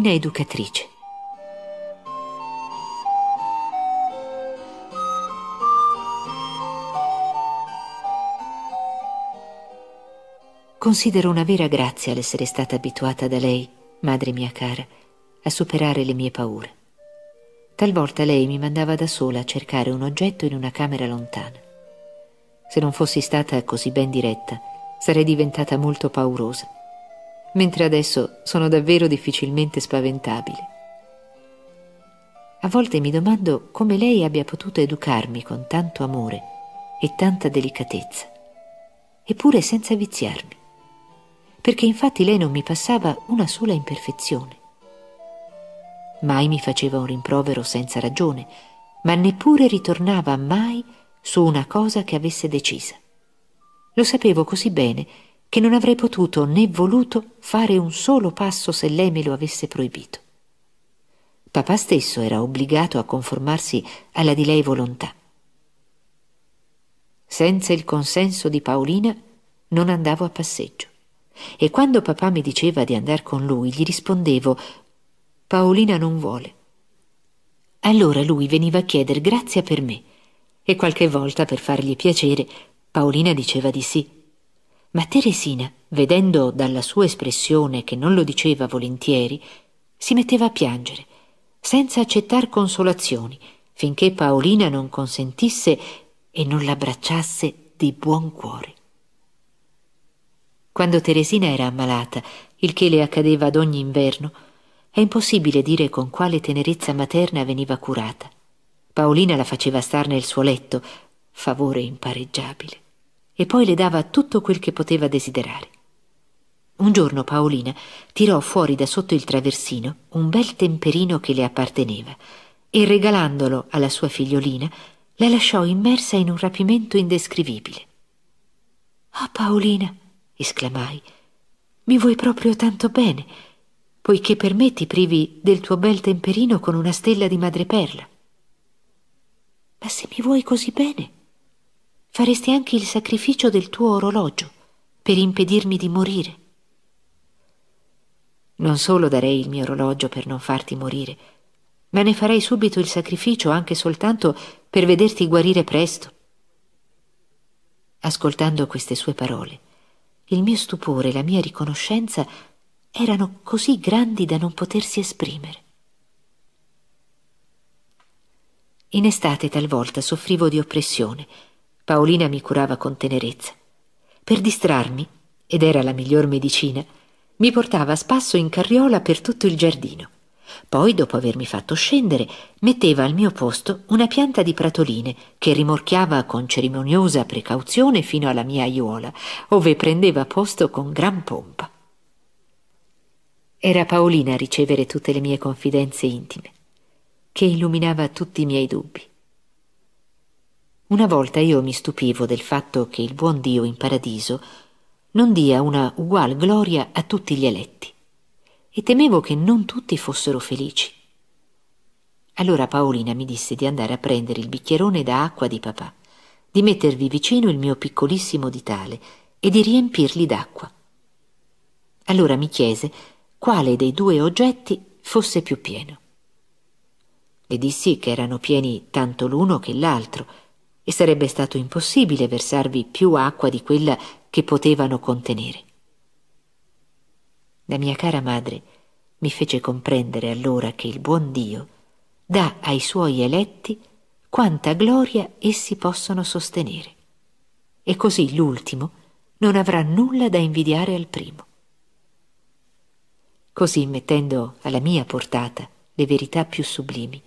ballerina educatrice. Considero una vera grazia l'essere stata abituata da lei, madre mia cara, a superare le mie paure. Talvolta lei mi mandava da sola a cercare un oggetto in una camera lontana. Se non fossi stata così ben diretta, sarei diventata molto paurosa mentre adesso sono davvero difficilmente spaventabile. A volte mi domando come lei abbia potuto educarmi con tanto amore e tanta delicatezza, eppure senza viziarmi, perché infatti lei non mi passava una sola imperfezione. Mai mi faceva un rimprovero senza ragione, ma neppure ritornava mai su una cosa che avesse decisa. Lo sapevo così bene che non avrei potuto né voluto fare un solo passo se lei me lo avesse proibito. Papà stesso era obbligato a conformarsi alla di lei volontà. Senza il consenso di Paolina non andavo a passeggio e quando papà mi diceva di andare con lui gli rispondevo Paolina non vuole. Allora lui veniva a chieder grazia per me e qualche volta per fargli piacere Paolina diceva di sì ma Teresina, vedendo dalla sua espressione che non lo diceva volentieri, si metteva a piangere, senza accettar consolazioni, finché Paolina non consentisse e non l'abbracciasse di buon cuore. Quando Teresina era ammalata, il che le accadeva ad ogni inverno, è impossibile dire con quale tenerezza materna veniva curata. Paolina la faceva star nel suo letto, favore impareggiabile e poi le dava tutto quel che poteva desiderare. Un giorno Paolina tirò fuori da sotto il traversino un bel temperino che le apparteneva e regalandolo alla sua figliolina la lasciò immersa in un rapimento indescrivibile. Ah, oh, Paolina, esclamai, mi vuoi proprio tanto bene, poiché per me ti privi del tuo bel temperino con una stella di madreperla. Ma se mi vuoi così bene, faresti anche il sacrificio del tuo orologio per impedirmi di morire. Non solo darei il mio orologio per non farti morire, ma ne farei subito il sacrificio anche soltanto per vederti guarire presto. Ascoltando queste sue parole, il mio stupore e la mia riconoscenza erano così grandi da non potersi esprimere. In estate talvolta soffrivo di oppressione, Paolina mi curava con tenerezza. Per distrarmi, ed era la miglior medicina, mi portava a spasso in carriola per tutto il giardino. Poi, dopo avermi fatto scendere, metteva al mio posto una pianta di pratoline che rimorchiava con cerimoniosa precauzione fino alla mia aiuola, ove prendeva posto con gran pompa. Era Paolina a ricevere tutte le mie confidenze intime, che illuminava tutti i miei dubbi. Una volta io mi stupivo del fatto che il buon Dio in paradiso non dia una ugual gloria a tutti gli eletti e temevo che non tutti fossero felici. Allora Paolina mi disse di andare a prendere il bicchierone da acqua di papà, di mettervi vicino il mio piccolissimo ditale e di riempirli d'acqua. Allora mi chiese quale dei due oggetti fosse più pieno. Le dissi che erano pieni tanto l'uno che l'altro, e sarebbe stato impossibile versarvi più acqua di quella che potevano contenere. La mia cara madre mi fece comprendere allora che il buon Dio dà ai suoi eletti quanta gloria essi possono sostenere. E così l'ultimo non avrà nulla da invidiare al primo. Così mettendo alla mia portata le verità più sublimi,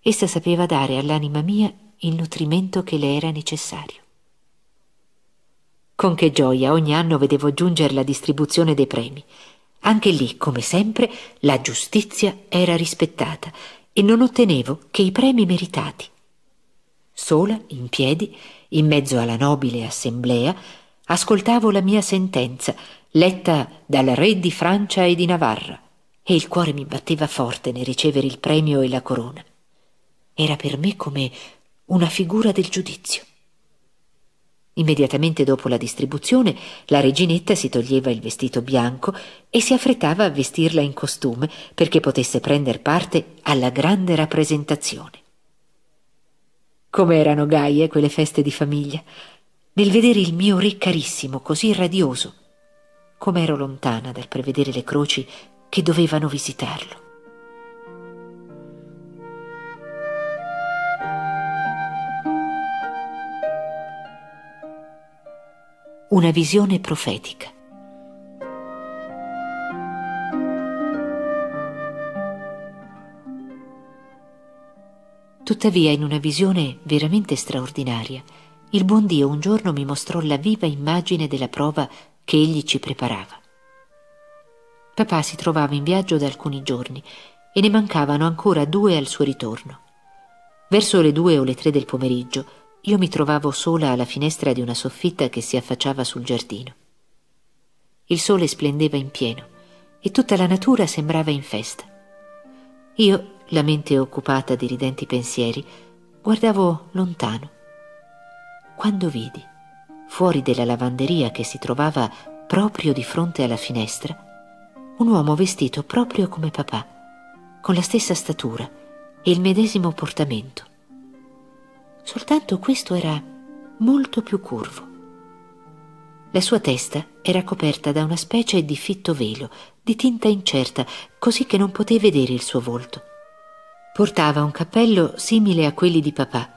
essa sapeva dare all'anima mia il nutrimento che le era necessario. Con che gioia ogni anno vedevo giungere la distribuzione dei premi. Anche lì, come sempre, la giustizia era rispettata e non ottenevo che i premi meritati. Sola, in piedi, in mezzo alla nobile assemblea, ascoltavo la mia sentenza, letta dal re di Francia e di Navarra, e il cuore mi batteva forte nel ricevere il premio e la corona. Era per me come una figura del giudizio. Immediatamente dopo la distribuzione, la reginetta si toglieva il vestito bianco e si affrettava a vestirla in costume perché potesse prendere parte alla grande rappresentazione. Come erano gaie quelle feste di famiglia! Nel vedere il mio re carissimo così radioso, come ero lontana dal prevedere le croci che dovevano visitarlo. una visione profetica. Tuttavia, in una visione veramente straordinaria, il buon Dio un giorno mi mostrò la viva immagine della prova che egli ci preparava. Papà si trovava in viaggio da alcuni giorni e ne mancavano ancora due al suo ritorno. Verso le due o le tre del pomeriggio io mi trovavo sola alla finestra di una soffitta che si affacciava sul giardino. Il sole splendeva in pieno e tutta la natura sembrava in festa. Io, la mente occupata di ridenti pensieri, guardavo lontano. Quando vidi, fuori della lavanderia che si trovava proprio di fronte alla finestra, un uomo vestito proprio come papà, con la stessa statura e il medesimo portamento soltanto questo era molto più curvo. La sua testa era coperta da una specie di fitto velo, di tinta incerta, così che non poté vedere il suo volto. Portava un cappello simile a quelli di papà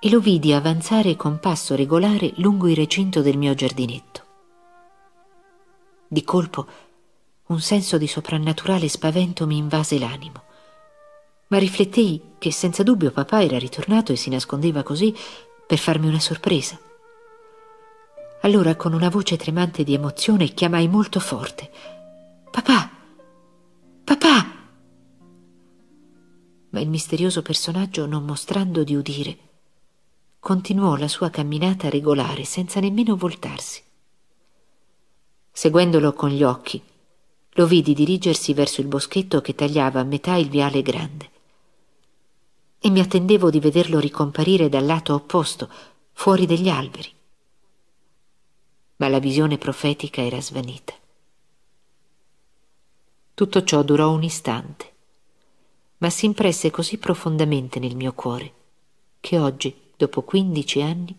e lo vidi avanzare con passo regolare lungo il recinto del mio giardinetto. Di colpo un senso di soprannaturale spavento mi invase l'animo ma riflettei che senza dubbio papà era ritornato e si nascondeva così per farmi una sorpresa. Allora, con una voce tremante di emozione, chiamai molto forte: Papà! Papà! Ma il misterioso personaggio, non mostrando di udire, continuò la sua camminata regolare senza nemmeno voltarsi. Seguendolo con gli occhi, lo vidi dirigersi verso il boschetto che tagliava a metà il viale grande e mi attendevo di vederlo ricomparire dal lato opposto, fuori degli alberi. Ma la visione profetica era svanita. Tutto ciò durò un istante, ma si impresse così profondamente nel mio cuore che oggi, dopo quindici anni,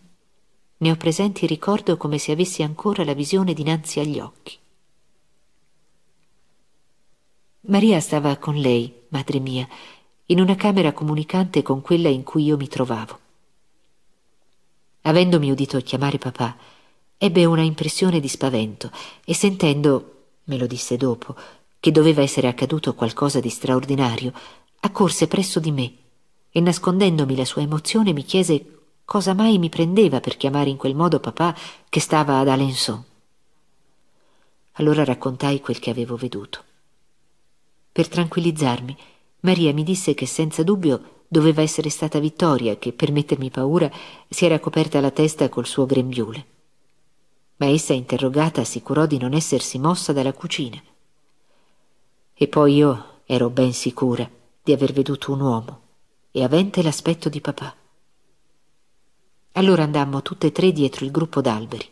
ne ho presenti il ricordo come se avessi ancora la visione dinanzi agli occhi. Maria stava con lei, madre mia, in una camera comunicante con quella in cui io mi trovavo. Avendomi udito chiamare papà, ebbe una impressione di spavento e sentendo, me lo disse dopo, che doveva essere accaduto qualcosa di straordinario, accorse presso di me e nascondendomi la sua emozione mi chiese cosa mai mi prendeva per chiamare in quel modo papà che stava ad Alençon. Allora raccontai quel che avevo veduto. Per tranquillizzarmi, Maria mi disse che senza dubbio doveva essere stata Vittoria che, per mettermi paura, si era coperta la testa col suo grembiule. Ma essa, interrogata, assicurò di non essersi mossa dalla cucina. E poi io ero ben sicura di aver veduto un uomo e avente l'aspetto di papà. Allora andammo tutte e tre dietro il gruppo d'alberi,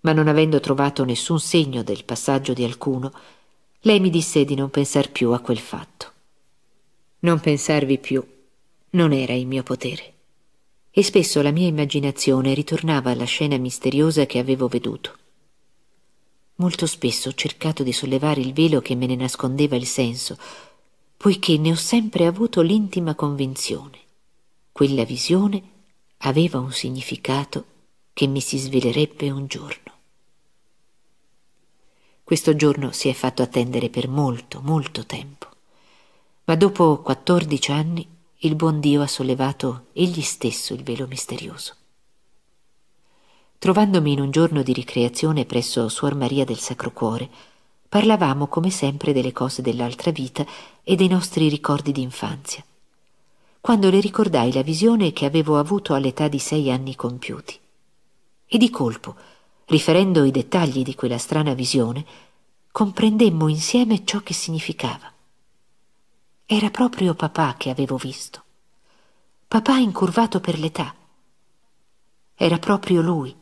ma non avendo trovato nessun segno del passaggio di alcuno, lei mi disse di non pensar più a quel fatto. Non pensarvi più non era in mio potere. E spesso la mia immaginazione ritornava alla scena misteriosa che avevo veduto. Molto spesso ho cercato di sollevare il velo che me ne nascondeva il senso, poiché ne ho sempre avuto l'intima convinzione. Quella visione aveva un significato che mi si svelerebbe un giorno. Questo giorno si è fatto attendere per molto, molto tempo. Ma dopo 14 anni il buon Dio ha sollevato egli stesso il velo misterioso. Trovandomi in un giorno di ricreazione presso Suor Maria del Sacro Cuore, parlavamo come sempre delle cose dell'altra vita e dei nostri ricordi d'infanzia. Quando le ricordai la visione che avevo avuto all'età di sei anni compiuti. E di colpo, riferendo i dettagli di quella strana visione, comprendemmo insieme ciò che significava. Era proprio papà che avevo visto. Papà incurvato per l'età. Era proprio lui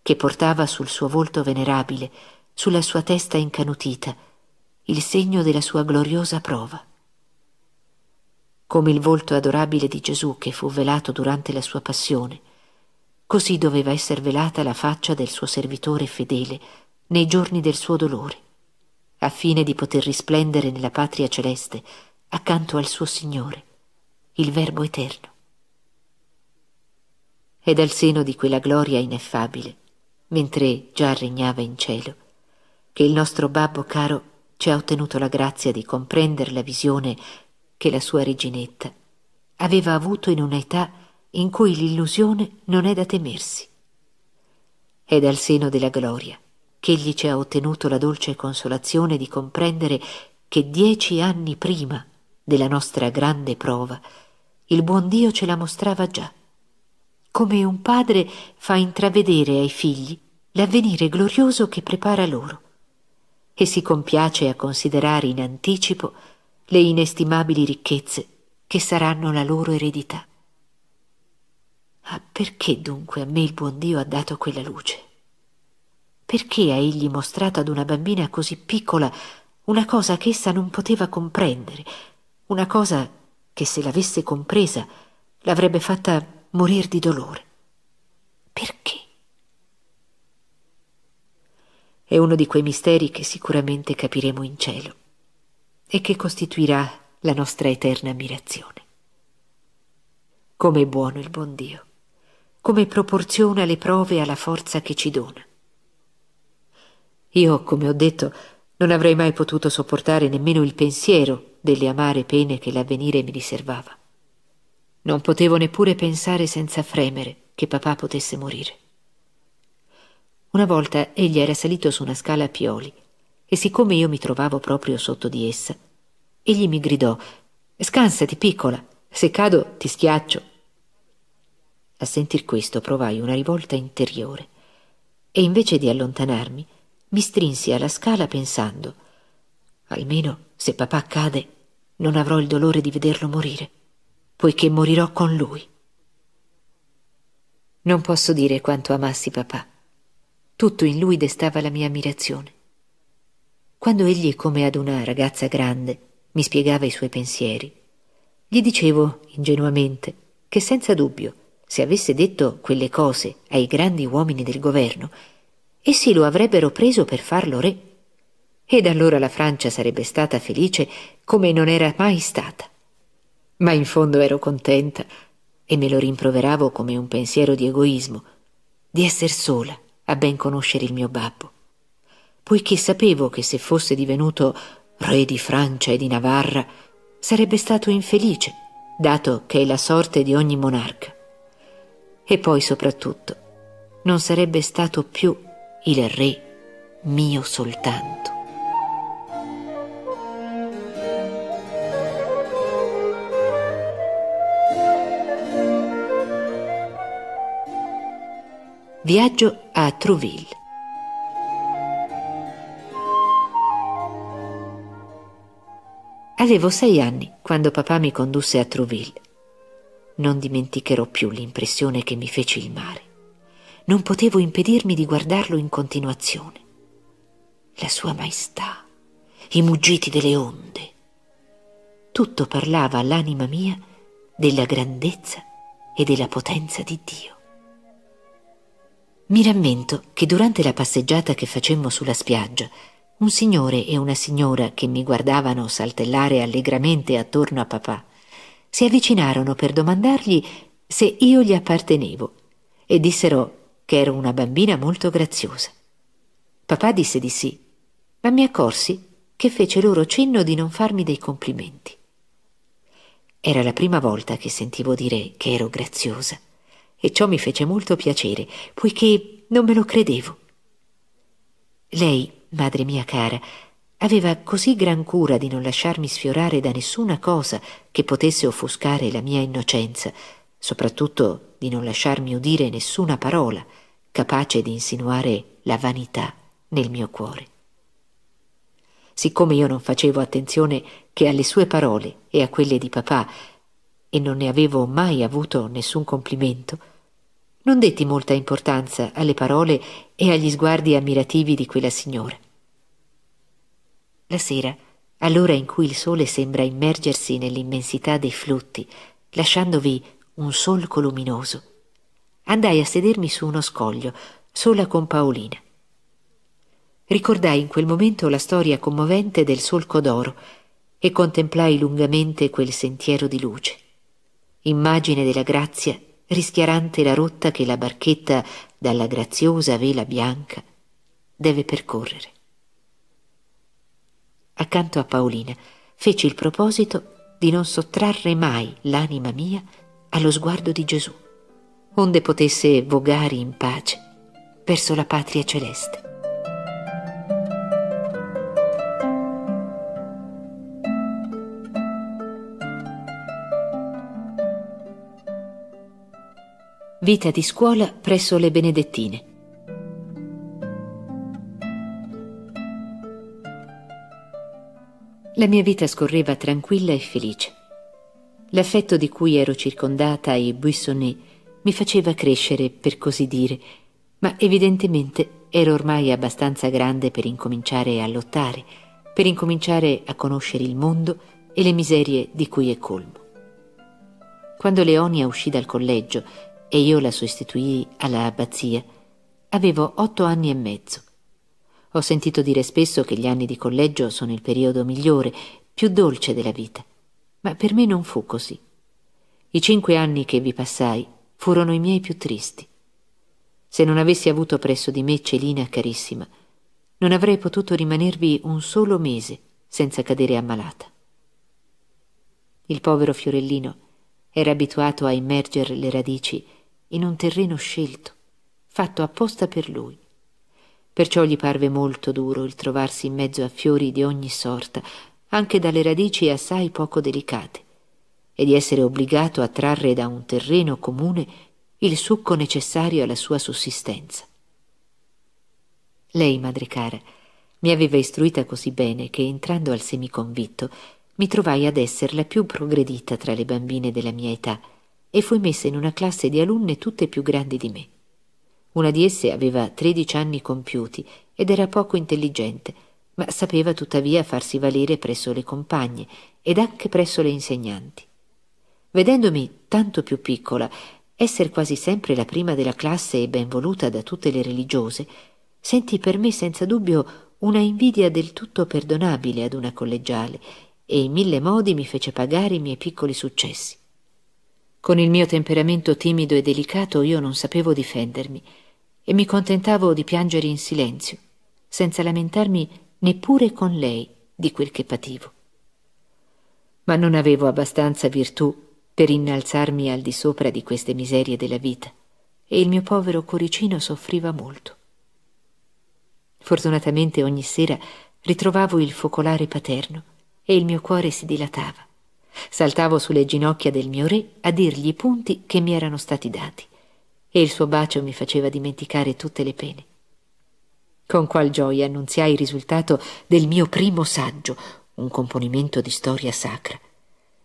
che portava sul suo volto venerabile, sulla sua testa incanutita, il segno della sua gloriosa prova. Come il volto adorabile di Gesù che fu velato durante la sua passione, così doveva essere velata la faccia del suo servitore fedele nei giorni del suo dolore, affine di poter risplendere nella patria celeste accanto al suo Signore, il Verbo eterno. E dal seno di quella gloria ineffabile, mentre già regnava in cielo, che il nostro babbo caro ci ha ottenuto la grazia di comprendere la visione che la sua reginetta aveva avuto in un'età in cui l'illusione non è da temersi. È dal seno della gloria che egli ci ha ottenuto la dolce consolazione di comprendere che dieci anni prima della nostra grande prova, il buon Dio ce la mostrava già. Come un padre fa intravedere ai figli l'avvenire glorioso che prepara loro e si compiace a considerare in anticipo le inestimabili ricchezze che saranno la loro eredità. Ah, perché dunque a me il buon Dio ha dato quella luce? Perché ha egli mostrato ad una bambina così piccola una cosa che essa non poteva comprendere, una cosa che se l'avesse compresa l'avrebbe fatta morire di dolore. Perché? È uno di quei misteri che sicuramente capiremo in cielo e che costituirà la nostra eterna ammirazione. Com'è buono il buon Dio, come proporziona le prove alla forza che ci dona. Io, come ho detto, non avrei mai potuto sopportare nemmeno il pensiero delle amare pene che l'avvenire mi riservava. Non potevo neppure pensare senza fremere che papà potesse morire. Una volta egli era salito su una scala a pioli e siccome io mi trovavo proprio sotto di essa, egli mi gridò Scansati, piccola, se cado ti schiaccio. A sentir questo provai una rivolta interiore e invece di allontanarmi, mi strinsi alla scala pensando almeno se papà cade non avrò il dolore di vederlo morire, poiché morirò con lui. Non posso dire quanto amassi papà. Tutto in lui destava la mia ammirazione. Quando egli, come ad una ragazza grande, mi spiegava i suoi pensieri, gli dicevo ingenuamente che senza dubbio, se avesse detto quelle cose ai grandi uomini del governo, essi lo avrebbero preso per farlo re. Ed allora la Francia sarebbe stata felice come non era mai stata. Ma in fondo ero contenta e me lo rimproveravo come un pensiero di egoismo, di esser sola a ben conoscere il mio babbo, poiché sapevo che se fosse divenuto re di Francia e di Navarra sarebbe stato infelice, dato che è la sorte di ogni monarca. E poi soprattutto non sarebbe stato più il Re mio soltanto. Viaggio a Trouville. Avevo sei anni quando papà mi condusse a Trouville. Non dimenticherò più l'impressione che mi fece il mare non potevo impedirmi di guardarlo in continuazione. La sua maestà, i muggiti delle onde. Tutto parlava all'anima mia della grandezza e della potenza di Dio. Mi rammento che durante la passeggiata che facemmo sulla spiaggia, un signore e una signora che mi guardavano saltellare allegramente attorno a papà si avvicinarono per domandargli se io gli appartenevo e dissero che ero una bambina molto graziosa. Papà disse di sì, ma mi accorsi che fece loro cenno di non farmi dei complimenti. Era la prima volta che sentivo dire che ero graziosa e ciò mi fece molto piacere, poiché non me lo credevo. Lei, madre mia cara, aveva così gran cura di non lasciarmi sfiorare da nessuna cosa che potesse offuscare la mia innocenza, soprattutto di non lasciarmi udire nessuna parola capace di insinuare la vanità nel mio cuore. Siccome io non facevo attenzione che alle sue parole e a quelle di papà e non ne avevo mai avuto nessun complimento, non detti molta importanza alle parole e agli sguardi ammirativi di quella signora. La sera, all'ora in cui il sole sembra immergersi nell'immensità dei flutti, lasciandovi un solco luminoso, Andai a sedermi su uno scoglio, sola con Paolina. Ricordai in quel momento la storia commovente del solco d'oro e contemplai lungamente quel sentiero di luce. Immagine della grazia rischiarante la rotta che la barchetta dalla graziosa vela bianca deve percorrere. Accanto a Paolina feci il proposito di non sottrarre mai l'anima mia allo sguardo di Gesù onde potesse vogare in pace verso la patria celeste. Vita di scuola presso le Benedettine. La mia vita scorreva tranquilla e felice. L'affetto di cui ero circondata ai Buissonnet mi faceva crescere, per così dire, ma evidentemente ero ormai abbastanza grande per incominciare a lottare, per incominciare a conoscere il mondo e le miserie di cui è colmo. Quando Leonia uscì dal collegio e io la sostituii alla abbazia, avevo otto anni e mezzo. Ho sentito dire spesso che gli anni di collegio sono il periodo migliore, più dolce della vita, ma per me non fu così. I cinque anni che vi passai furono i miei più tristi. Se non avessi avuto presso di me Celina carissima, non avrei potuto rimanervi un solo mese senza cadere ammalata. Il povero fiorellino era abituato a immergere le radici in un terreno scelto, fatto apposta per lui. Perciò gli parve molto duro il trovarsi in mezzo a fiori di ogni sorta, anche dalle radici assai poco delicate e di essere obbligato a trarre da un terreno comune il succo necessario alla sua sussistenza. Lei, madre cara, mi aveva istruita così bene che entrando al semiconvitto mi trovai ad essere la più progredita tra le bambine della mia età e fui messa in una classe di alunne tutte più grandi di me. Una di esse aveva tredici anni compiuti ed era poco intelligente, ma sapeva tuttavia farsi valere presso le compagne ed anche presso le insegnanti vedendomi tanto più piccola, esser quasi sempre la prima della classe e ben voluta da tutte le religiose, sentì per me senza dubbio una invidia del tutto perdonabile ad una collegiale e in mille modi mi fece pagare i miei piccoli successi. Con il mio temperamento timido e delicato io non sapevo difendermi e mi contentavo di piangere in silenzio, senza lamentarmi neppure con lei di quel che pativo. Ma non avevo abbastanza virtù per innalzarmi al di sopra di queste miserie della vita, e il mio povero cuoricino soffriva molto. Fortunatamente ogni sera ritrovavo il focolare paterno e il mio cuore si dilatava. Saltavo sulle ginocchia del mio re a dirgli i punti che mi erano stati dati, e il suo bacio mi faceva dimenticare tutte le pene. Con qual gioia annunziai il risultato del mio primo saggio, un componimento di storia sacra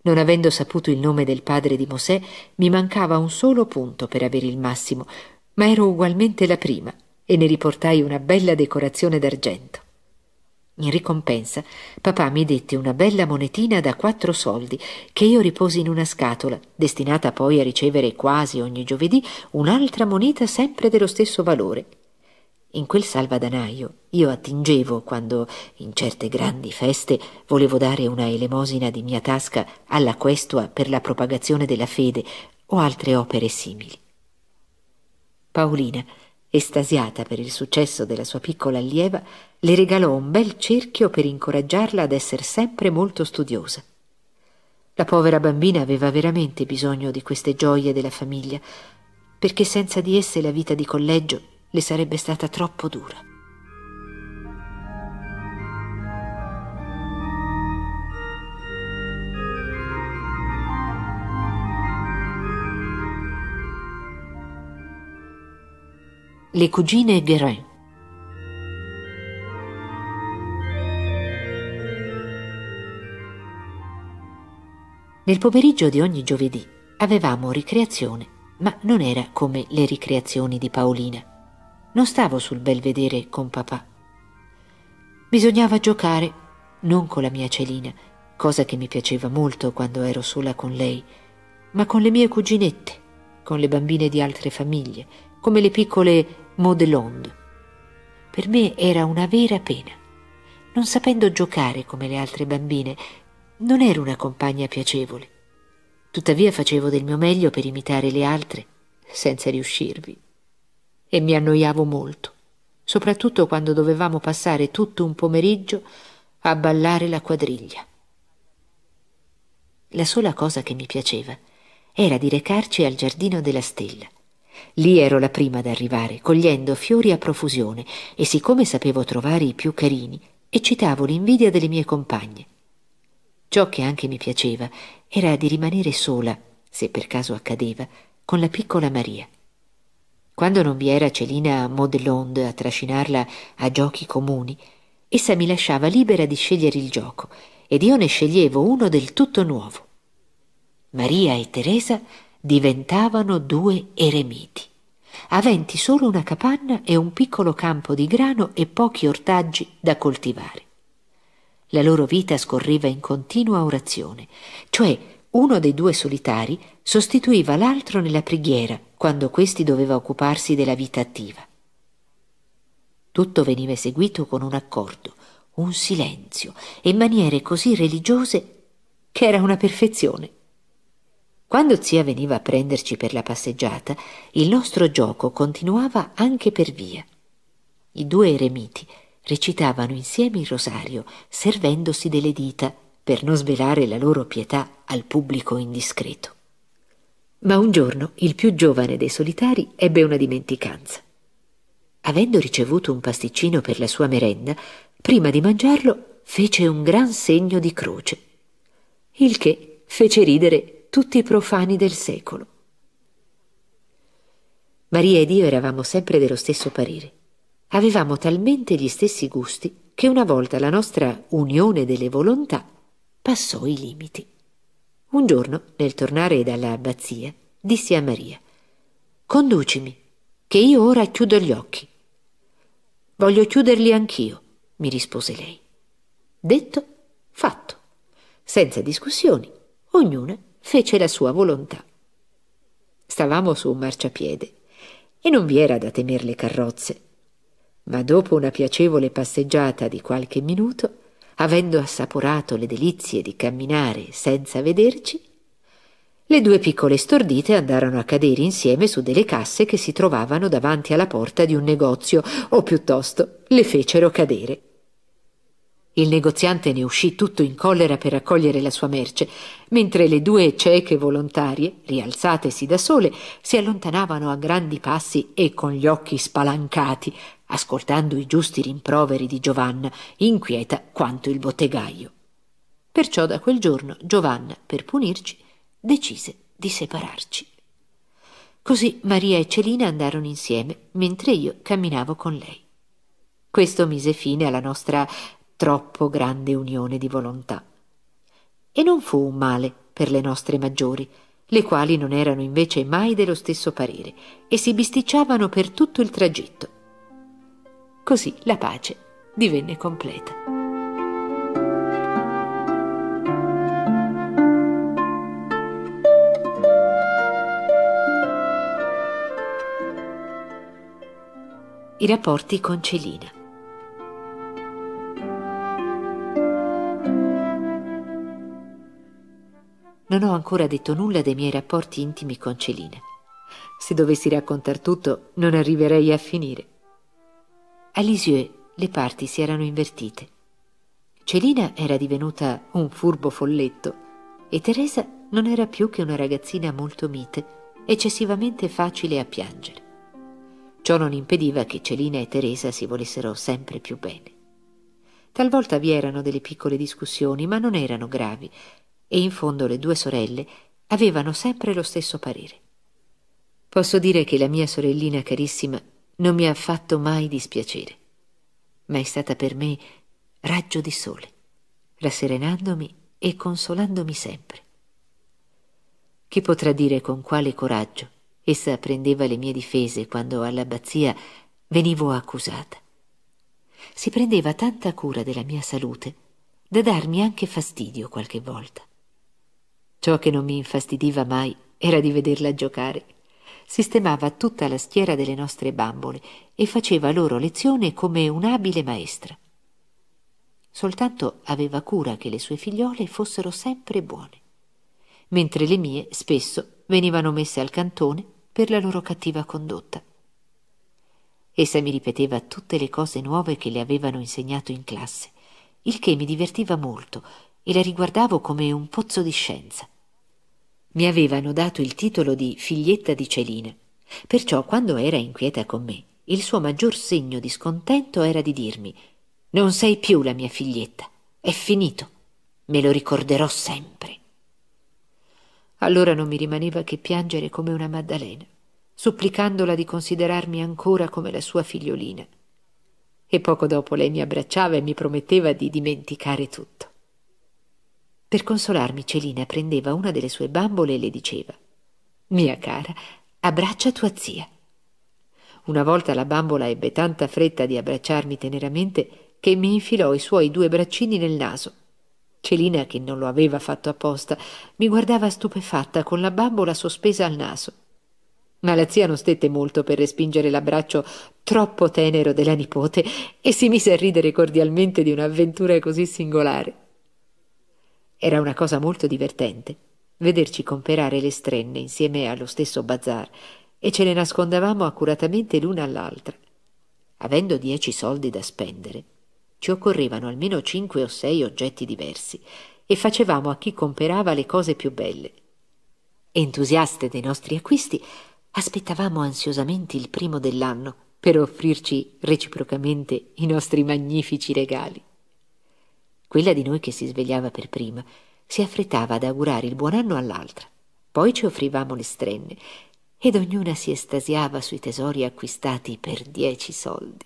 non avendo saputo il nome del padre di Mosè, mi mancava un solo punto per avere il massimo, ma ero ugualmente la prima e ne riportai una bella decorazione d'argento. In ricompensa, papà mi dette una bella monetina da quattro soldi, che io riposi in una scatola, destinata poi a ricevere quasi ogni giovedì un'altra moneta sempre dello stesso valore, in quel salvadanaio io attingevo quando, in certe grandi feste, volevo dare una elemosina di mia tasca alla questua per la propagazione della fede o altre opere simili. Paolina, estasiata per il successo della sua piccola allieva, le regalò un bel cerchio per incoraggiarla ad essere sempre molto studiosa. La povera bambina aveva veramente bisogno di queste gioie della famiglia, perché senza di esse la vita di collegio le sarebbe stata troppo dura. Le cugine Guérin Nel pomeriggio di ogni giovedì avevamo ricreazione, ma non era come le ricreazioni di Paolina. Non stavo sul belvedere con papà. Bisognava giocare, non con la mia Celina, cosa che mi piaceva molto quando ero sola con lei, ma con le mie cuginette, con le bambine di altre famiglie, come le piccole Modelond. Per me era una vera pena. Non sapendo giocare come le altre bambine, non ero una compagna piacevole. Tuttavia facevo del mio meglio per imitare le altre, senza riuscirvi e mi annoiavo molto, soprattutto quando dovevamo passare tutto un pomeriggio a ballare la quadriglia. La sola cosa che mi piaceva era di recarci al giardino della stella. Lì ero la prima ad arrivare, cogliendo fiori a profusione, e siccome sapevo trovare i più carini, eccitavo l'invidia delle mie compagne. Ciò che anche mi piaceva era di rimanere sola, se per caso accadeva, con la piccola Maria. Quando non vi era Celina Modelonde a trascinarla a giochi comuni, essa mi lasciava libera di scegliere il gioco ed io ne sceglievo uno del tutto nuovo. Maria e Teresa diventavano due eremiti, aventi solo una capanna e un piccolo campo di grano e pochi ortaggi da coltivare. La loro vita scorreva in continua orazione, cioè uno dei due solitari sostituiva l'altro nella preghiera quando questi doveva occuparsi della vita attiva. Tutto veniva eseguito con un accordo, un silenzio e maniere così religiose che era una perfezione. Quando zia veniva a prenderci per la passeggiata, il nostro gioco continuava anche per via. I due eremiti recitavano insieme il rosario, servendosi delle dita per non svelare la loro pietà al pubblico indiscreto. Ma un giorno il più giovane dei solitari ebbe una dimenticanza. Avendo ricevuto un pasticcino per la sua merenda, prima di mangiarlo fece un gran segno di croce, il che fece ridere tutti i profani del secolo. Maria ed io eravamo sempre dello stesso parere. Avevamo talmente gli stessi gusti che una volta la nostra unione delle volontà passò i limiti. Un giorno, nel tornare dall'abbazia, abbazia, dissi a Maria: Conducimi, che io ora chiudo gli occhi. Voglio chiuderli anch'io, mi rispose lei. Detto, fatto. Senza discussioni, ognuna fece la sua volontà. Stavamo su un marciapiede e non vi era da temere le carrozze, ma dopo una piacevole passeggiata di qualche minuto avendo assaporato le delizie di camminare senza vederci, le due piccole stordite andarono a cadere insieme su delle casse che si trovavano davanti alla porta di un negozio, o piuttosto le fecero cadere. Il negoziante ne uscì tutto in collera per raccogliere la sua merce, mentre le due cieche volontarie, rialzatesi da sole, si allontanavano a grandi passi e con gli occhi spalancati, ascoltando i giusti rimproveri di Giovanna, inquieta quanto il bottegaio. Perciò da quel giorno Giovanna, per punirci, decise di separarci. Così Maria e Celina andarono insieme, mentre io camminavo con lei. Questo mise fine alla nostra troppo grande unione di volontà. E non fu un male per le nostre maggiori, le quali non erano invece mai dello stesso parere e si bisticciavano per tutto il tragitto, Così la pace divenne completa. I rapporti con Celina. Non ho ancora detto nulla dei miei rapporti intimi con Celina. Se dovessi raccontar tutto, non arriverei a finire. A Lisieux le parti si erano invertite. Celina era divenuta un furbo folletto e Teresa non era più che una ragazzina molto mite, eccessivamente facile a piangere. Ciò non impediva che Celina e Teresa si volessero sempre più bene. Talvolta vi erano delle piccole discussioni, ma non erano gravi, e in fondo le due sorelle avevano sempre lo stesso parere. Posso dire che la mia sorellina carissima non mi ha fatto mai dispiacere, ma è stata per me raggio di sole, rasserenandomi e consolandomi sempre. Chi potrà dire con quale coraggio essa prendeva le mie difese quando all'abbazia venivo accusata? Si prendeva tanta cura della mia salute da darmi anche fastidio qualche volta. Ciò che non mi infastidiva mai era di vederla giocare sistemava tutta la schiera delle nostre bambole e faceva loro lezione come un'abile maestra. Soltanto aveva cura che le sue figliole fossero sempre buone, mentre le mie spesso venivano messe al cantone per la loro cattiva condotta. Essa mi ripeteva tutte le cose nuove che le avevano insegnato in classe, il che mi divertiva molto e la riguardavo come un pozzo di scienza mi avevano dato il titolo di figlietta di Celina. Perciò quando era inquieta con me, il suo maggior segno di scontento era di dirmi Non sei più la mia figlietta, è finito, me lo ricorderò sempre. Allora non mi rimaneva che piangere come una Maddalena, supplicandola di considerarmi ancora come la sua figliolina. E poco dopo lei mi abbracciava e mi prometteva di dimenticare tutto. Per consolarmi Celina prendeva una delle sue bambole e le diceva Mia cara, abbraccia tua zia. Una volta la bambola ebbe tanta fretta di abbracciarmi teneramente che mi infilò i suoi due braccini nel naso. Celina, che non lo aveva fatto apposta, mi guardava stupefatta con la bambola sospesa al naso. Ma la zia non stette molto per respingere l'abbraccio troppo tenero della nipote e si mise a ridere cordialmente di un'avventura così singolare. Era una cosa molto divertente vederci comperare le strenne insieme allo stesso bazar e ce le nascondavamo accuratamente l'una all'altra. Avendo dieci soldi da spendere, ci occorrevano almeno cinque o sei oggetti diversi e facevamo a chi comperava le cose più belle. Entusiaste dei nostri acquisti, aspettavamo ansiosamente il primo dell'anno per offrirci reciprocamente i nostri magnifici regali. Quella di noi che si svegliava per prima si affrettava ad augurare il buon anno all'altra. Poi ci offrivamo le strenne ed ognuna si estasiava sui tesori acquistati per dieci soldi.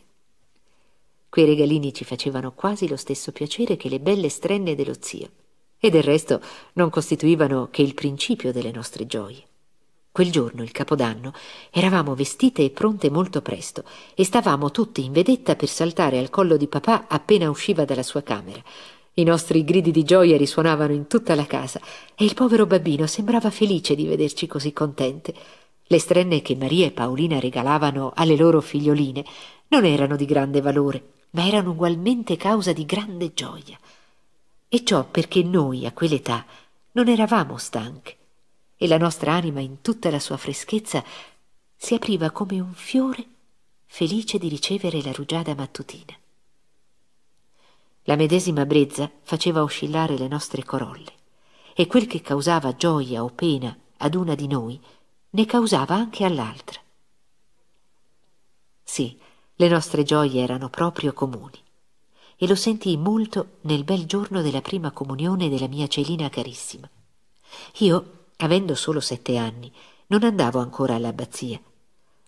Quei regalini ci facevano quasi lo stesso piacere che le belle strenne dello zio, e del resto non costituivano che il principio delle nostre gioie. Quel giorno, il capodanno, eravamo vestite e pronte molto presto e stavamo tutte in vedetta per saltare al collo di papà appena usciva dalla sua camera. I nostri gridi di gioia risuonavano in tutta la casa e il povero bambino sembrava felice di vederci così contente. Le strenne che Maria e Paolina regalavano alle loro figlioline non erano di grande valore, ma erano ugualmente causa di grande gioia. E ciò perché noi, a quell'età, non eravamo stanche e la nostra anima in tutta la sua freschezza si apriva come un fiore felice di ricevere la rugiada mattutina. La medesima brezza faceva oscillare le nostre corolle e quel che causava gioia o pena ad una di noi ne causava anche all'altra. Sì, le nostre gioie erano proprio comuni e lo sentii molto nel bel giorno della prima comunione della mia Celina carissima. Io Avendo solo sette anni, non andavo ancora all'abbazia,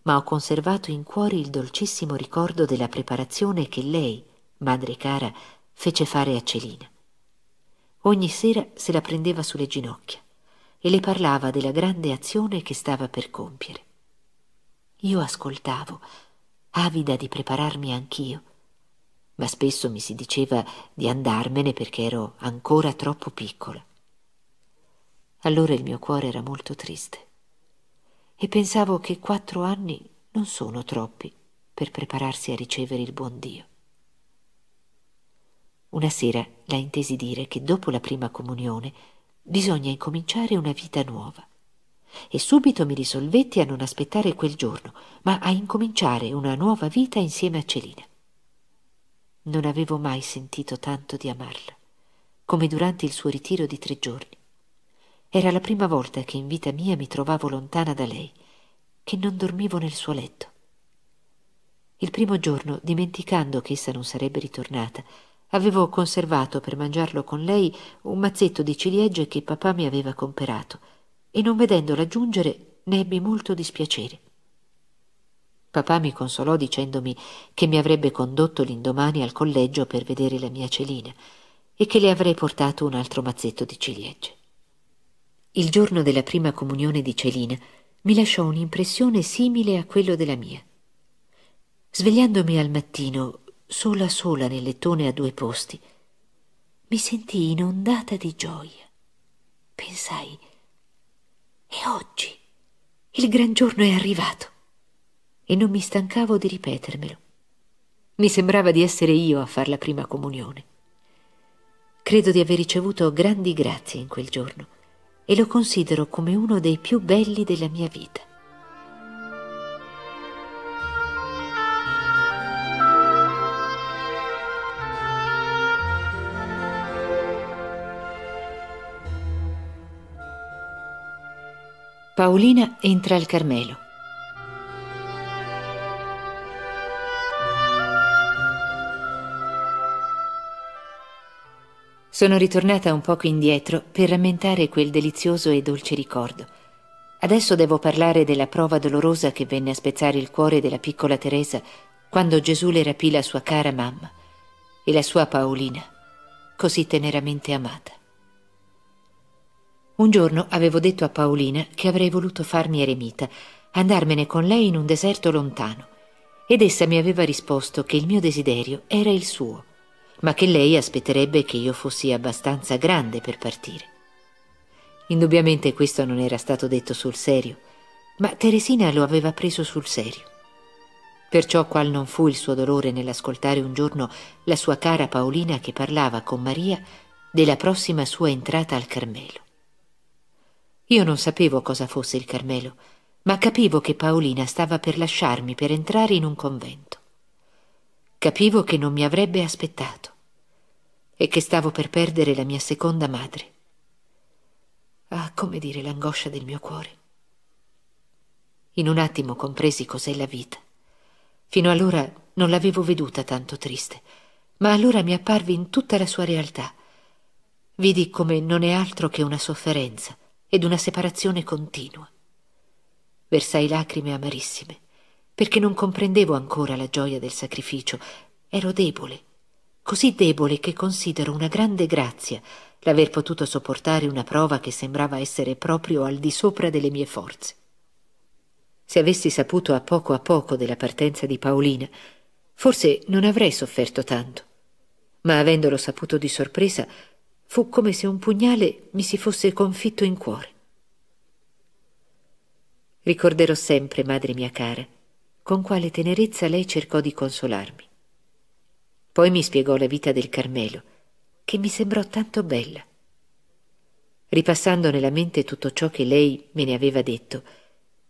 ma ho conservato in cuore il dolcissimo ricordo della preparazione che lei, madre cara, fece fare a Celina. Ogni sera se la prendeva sulle ginocchia e le parlava della grande azione che stava per compiere. Io ascoltavo, avida di prepararmi anch'io, ma spesso mi si diceva di andarmene perché ero ancora troppo piccola. Allora il mio cuore era molto triste e pensavo che quattro anni non sono troppi per prepararsi a ricevere il buon Dio. Una sera la intesi dire che dopo la prima comunione bisogna incominciare una vita nuova e subito mi risolvetti a non aspettare quel giorno, ma a incominciare una nuova vita insieme a Celina. Non avevo mai sentito tanto di amarla, come durante il suo ritiro di tre giorni. Era la prima volta che in vita mia mi trovavo lontana da lei, che non dormivo nel suo letto. Il primo giorno, dimenticando che essa non sarebbe ritornata, avevo conservato per mangiarlo con lei un mazzetto di ciliegie che papà mi aveva comperato e non vedendola giungere ne ebbi molto dispiacere. Papà mi consolò dicendomi che mi avrebbe condotto l'indomani al collegio per vedere la mia celina e che le avrei portato un altro mazzetto di ciliegie. Il giorno della prima comunione di Celina mi lasciò un'impressione simile a quello della mia. Svegliandomi al mattino, sola sola nel lettone a due posti, mi sentii inondata di gioia. Pensai, e oggi il gran giorno è arrivato. E non mi stancavo di ripetermelo. Mi sembrava di essere io a far la prima comunione. Credo di aver ricevuto grandi grazie in quel giorno e lo considero come uno dei più belli della mia vita. Paolina entra al Carmelo. Sono ritornata un poco indietro per rammentare quel delizioso e dolce ricordo. Adesso devo parlare della prova dolorosa che venne a spezzare il cuore della piccola Teresa quando Gesù le rapì la sua cara mamma e la sua Paolina, così teneramente amata. Un giorno avevo detto a Paolina che avrei voluto farmi eremita, andarmene con lei in un deserto lontano, ed essa mi aveva risposto che il mio desiderio era il suo ma che lei aspetterebbe che io fossi abbastanza grande per partire. Indubbiamente questo non era stato detto sul serio, ma Teresina lo aveva preso sul serio. Perciò qual non fu il suo dolore nell'ascoltare un giorno la sua cara Paolina che parlava con Maria della prossima sua entrata al Carmelo. Io non sapevo cosa fosse il Carmelo, ma capivo che Paolina stava per lasciarmi per entrare in un convento. Capivo che non mi avrebbe aspettato e che stavo per perdere la mia seconda madre. Ah, come dire l'angoscia del mio cuore. In un attimo compresi cos'è la vita. Fino allora non l'avevo veduta tanto triste, ma allora mi apparvi in tutta la sua realtà. Vidi come non è altro che una sofferenza ed una separazione continua. Versai lacrime amarissime, perché non comprendevo ancora la gioia del sacrificio, ero debole così debole che considero una grande grazia l'aver potuto sopportare una prova che sembrava essere proprio al di sopra delle mie forze. Se avessi saputo a poco a poco della partenza di Paolina, forse non avrei sofferto tanto, ma avendolo saputo di sorpresa, fu come se un pugnale mi si fosse confitto in cuore. Ricorderò sempre, madre mia cara, con quale tenerezza lei cercò di consolarmi. Poi mi spiegò la vita del Carmelo, che mi sembrò tanto bella. Ripassando nella mente tutto ciò che lei me ne aveva detto,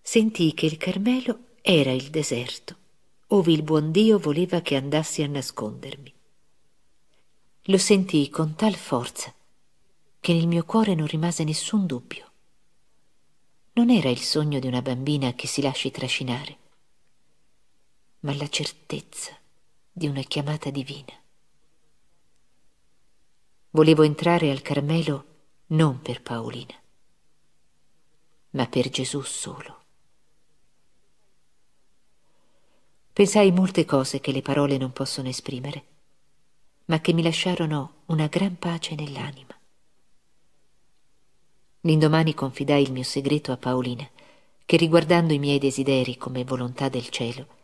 sentii che il Carmelo era il deserto, ove il buon Dio voleva che andassi a nascondermi. Lo sentii con tal forza che nel mio cuore non rimase nessun dubbio. Non era il sogno di una bambina che si lasci trascinare, ma la certezza di una chiamata divina. Volevo entrare al Carmelo non per Paolina, ma per Gesù solo. Pensai molte cose che le parole non possono esprimere, ma che mi lasciarono una gran pace nell'anima. L'indomani confidai il mio segreto a Paolina, che riguardando i miei desideri come volontà del cielo,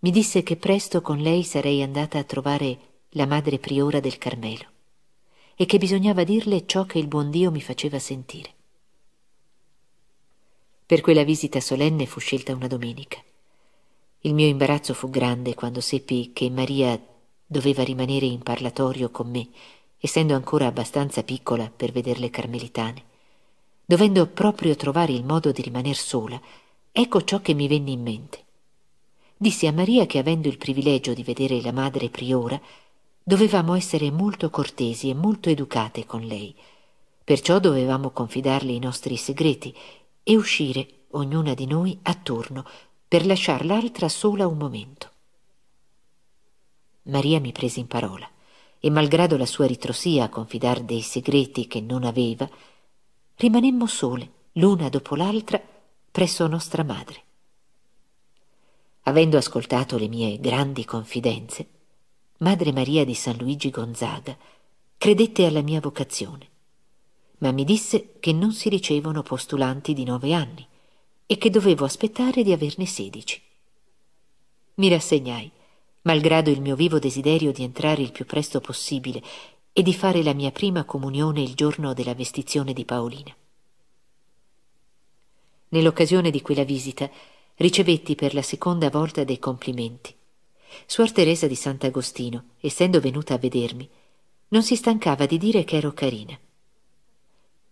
mi disse che presto con lei sarei andata a trovare la madre priora del Carmelo e che bisognava dirle ciò che il buon Dio mi faceva sentire. Per quella visita solenne fu scelta una domenica. Il mio imbarazzo fu grande quando seppi che Maria doveva rimanere in parlatorio con me, essendo ancora abbastanza piccola per veder le carmelitane, dovendo proprio trovare il modo di rimaner sola. Ecco ciò che mi venne in mente disse a Maria che avendo il privilegio di vedere la madre priora, dovevamo essere molto cortesi e molto educate con lei. Perciò dovevamo confidarle i nostri segreti e uscire, ognuna di noi, attorno, per lasciar l'altra sola un momento. Maria mi prese in parola e malgrado la sua ritrosia a confidar dei segreti che non aveva, rimanemmo sole, l'una dopo l'altra, presso nostra madre. Avendo ascoltato le mie grandi confidenze, Madre Maria di San Luigi Gonzaga credette alla mia vocazione, ma mi disse che non si ricevono postulanti di nove anni e che dovevo aspettare di averne sedici. Mi rassegnai, malgrado il mio vivo desiderio di entrare il più presto possibile e di fare la mia prima comunione il giorno della vestizione di Paolina. Nell'occasione di quella visita, ricevetti per la seconda volta dei complimenti. Suor Teresa di Sant'Agostino, essendo venuta a vedermi, non si stancava di dire che ero carina.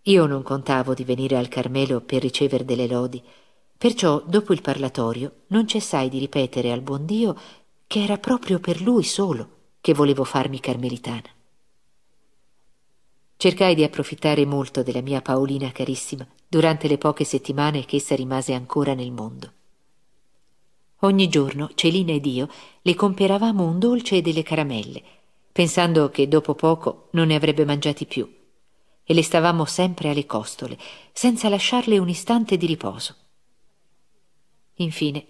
Io non contavo di venire al Carmelo per ricever delle lodi, perciò dopo il parlatorio non cessai di ripetere al buon Dio che era proprio per lui solo che volevo farmi carmelitana. Cercai di approfittare molto della mia Paolina carissima durante le poche settimane che essa rimase ancora nel mondo. Ogni giorno Celina ed io le comperavamo un dolce e delle caramelle, pensando che dopo poco non ne avrebbe mangiati più, e le stavamo sempre alle costole, senza lasciarle un istante di riposo. Infine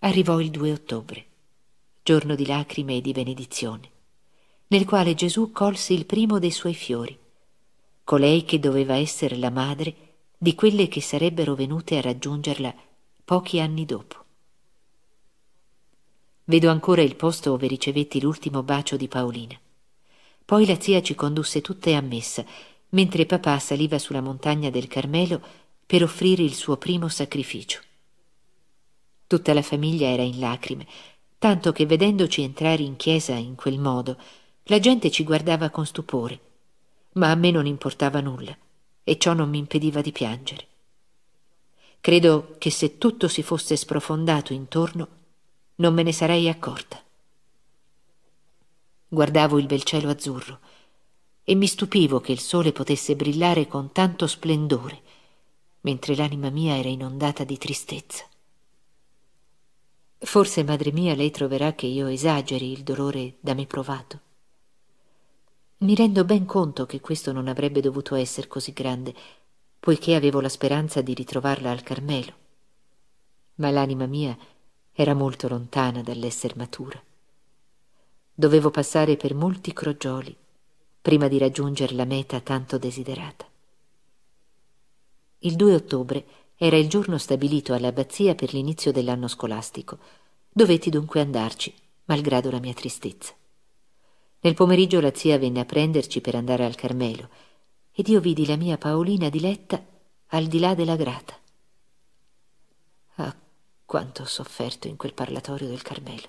arrivò il 2 ottobre, giorno di lacrime e di benedizione, nel quale Gesù colse il primo dei suoi fiori, colei che doveva essere la madre di quelle che sarebbero venute a raggiungerla pochi anni dopo. Vedo ancora il posto ove ricevetti l'ultimo bacio di Paolina. Poi la zia ci condusse tutte a messa, mentre papà saliva sulla montagna del Carmelo per offrire il suo primo sacrificio. Tutta la famiglia era in lacrime, tanto che vedendoci entrare in chiesa in quel modo, la gente ci guardava con stupore, ma a me non importava nulla e ciò non mi impediva di piangere. Credo che se tutto si fosse sprofondato intorno, non me ne sarei accorta. Guardavo il bel cielo azzurro e mi stupivo che il sole potesse brillare con tanto splendore, mentre l'anima mia era inondata di tristezza. Forse, madre mia, lei troverà che io esageri il dolore da me provato. Mi rendo ben conto che questo non avrebbe dovuto essere così grande, poiché avevo la speranza di ritrovarla al Carmelo. Ma l'anima mia era molto lontana dall'esser matura. Dovevo passare per molti crogioli prima di raggiungere la meta tanto desiderata. Il 2 ottobre era il giorno stabilito all'abbazia per l'inizio dell'anno scolastico. Dovetti dunque andarci, malgrado la mia tristezza. Nel pomeriggio la zia venne a prenderci per andare al Carmelo ed io vidi la mia Paolina diletta al di là della grata quanto ho sofferto in quel parlatorio del Carmelo.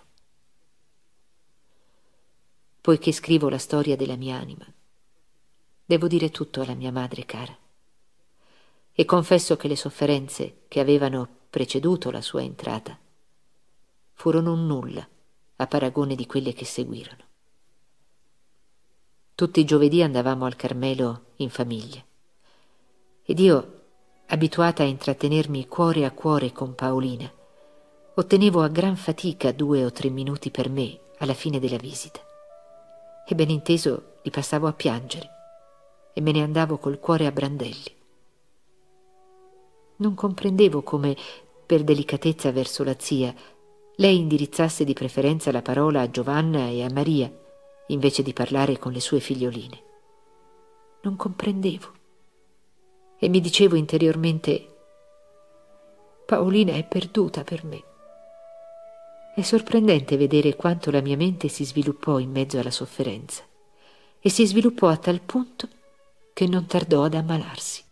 Poiché scrivo la storia della mia anima, devo dire tutto alla mia madre cara. E confesso che le sofferenze che avevano preceduto la sua entrata furono un nulla a paragone di quelle che seguirono. Tutti i giovedì andavamo al Carmelo in famiglia ed io, abituata a intrattenermi cuore a cuore con Paolina, Ottenevo a gran fatica due o tre minuti per me alla fine della visita. E ben inteso li passavo a piangere e me ne andavo col cuore a brandelli. Non comprendevo come, per delicatezza verso la zia, lei indirizzasse di preferenza la parola a Giovanna e a Maria, invece di parlare con le sue figlioline. Non comprendevo. E mi dicevo interiormente, Paolina è perduta per me. È sorprendente vedere quanto la mia mente si sviluppò in mezzo alla sofferenza e si sviluppò a tal punto che non tardò ad ammalarsi.